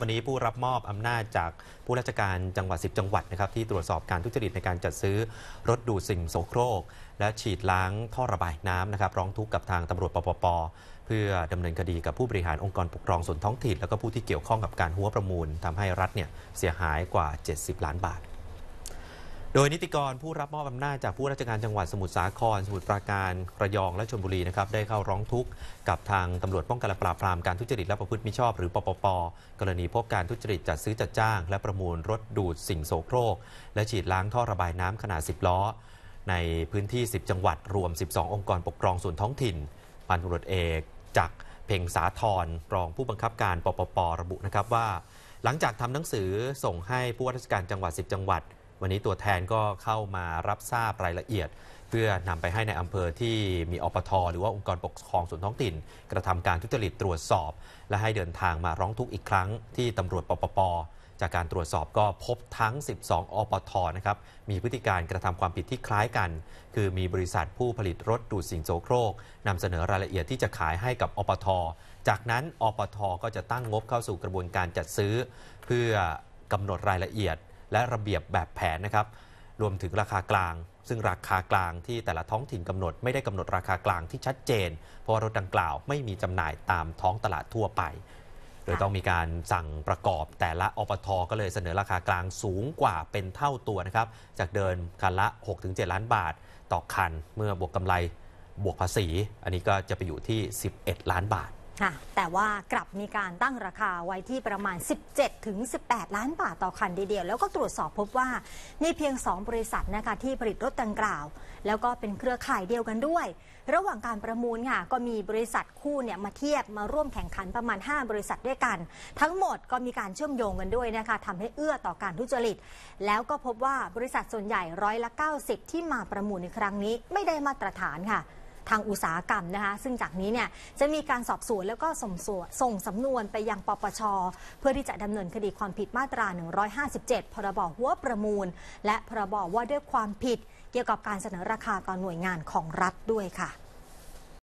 วันนี้ผู้รับมอบอำนาจจากผู้ราชการจังหวัด10 จังหวัดนะครับที่ตรวจสอบการทุจริตในการจัดซื้อรถดูดสิ่งโสโครกและฉีดล้างท่อระบายน้ำนะครับร้องทุกข์กับทางตำรวจปปปเพื่อดำเนินคดีกับผู้บริหารองค์กรปกครองส่วนท้องถิ่นและก็ผู้ที่เกี่ยวข้องกับการหัวประมูลทำให้รัฐเนี่ยเสียหายกว่า 70 ล้านบาทโดยนิติกรผู้รับมอบอำนาจจากผู้ราชการจังหวัดสมุทรสาคร สมุทรปราการระยองและชลบุรีนะครับได้เข้าร้องทุกข์ กับทางตำรวจป้องกันและปราบปรามการทุจริตและประพฤติมิชอบหรือปปปกรณีพบการทุจริตจัดซื้อจัดจ้าง และประมูลรถดูดสิ่งโสโครก และฉีดล้างท่อระบายน้ำขนาด10ล้อในพื้นที่ 10 จังหวัด รวม 12 องค์กรปกครองส่วนท้องถิ่นพันตำรวจเอกจักเพ่งสาธรรองผู้บังคับการปปประบุนะครับว่า หลังจากทำหนังสือส่งให้ผู้ว่าราชการจังหวัด 10 จังหวัดวันนี้ตัวแทนก็เข้ามารับทราบรายละเอียด เพื่อนำไปให้ในอำเภอที่มีอปทหรือว่าองค์กรปกครองส่วนท้องถิ่น กระทำการทุจริตตรวจสอบ และให้เดินทางมาร้องทุกข์อีกครั้ง ที่ตำรวจปปปจากการตรวจสอบก็พบทั้ง 12 อปทนะครับมีพฤติการกระทำความผิดที่คล้ายกัน คือมีบริษัทผู้ผลิตรถดูดสิ่งโสโครกนำเสนอรายละเอียดที่จะขายให้กับอปทจากนั้นอปทก็จะตั้งงบเข้าสู่กระบวนการจัดซื้อ เพื่อกำหนดรายละเอียดและระเบียบแบบแผนนะครับ รวมถึงราคากลาง ซึ่งราคากลางที่แต่ละท้องถิ่นกำหนด ไม่ได้กำหนดราคากลางที่ชัดเจน เพราะว่ารถดังกล่าวไม่มีจำหน่ายตามท้องตลาดทั่วไป โดยต้องมีการสั่งประกอบแต่ละอปทก็เลยเสนอราคากลางสูงกว่าเป็นเท่าตัวนะครับ จากเดินคันละ 6-7 ล้านบาทต่อคัน เมื่อบวกกำไรบวกภาษี อันนี้ก็จะไปอยู่ที่ 11 ล้านบาทค่ะแต่ว่ากลับมีการตั้งราคาไว้ที่ประมาณ 17 ถึง 18 ล้านบาทต่อคันเดียวแล้วก็ตรวจสอบพบว่ามีเพียง 2 บริษัทนะคะที่ผลิตรถดังกล่าว แล้วก็เป็นเครือข่ายเดียวกันด้วย ระหว่างการประมูลค่ะก็มีบริษัทคู่เนี่ยมาเทียบมาร่วมแข่งขันประมาณ 5 บริษัทด้วยกัน ทั้งหมดก็มีการเชื่อมโยงกันด้วยนะคะทำให้เอื้อต่อการทุจริต แล้วก็พบว่าบริษัทส่วนใหญ่ร้อยละ90 ที่มาประมูลในครั้งนี้ ไม่ได้มาตรฐานค่ะทางอุตสาหกรรมนะคะ ซึ่งจากนี้เนี่ย จะมีการสอบสวนแล้วก็ส่งสวน ส่งสำนวนไปยังปปชเพื่อที่จะดำเนินคดีความผิดมาตรา 157 พรบหัวประมูล และพรบว่าด้วยความผิด เกี่ยวกับการเสนอราคาต่อหน่วยงานของรัฐด้วยค่ะ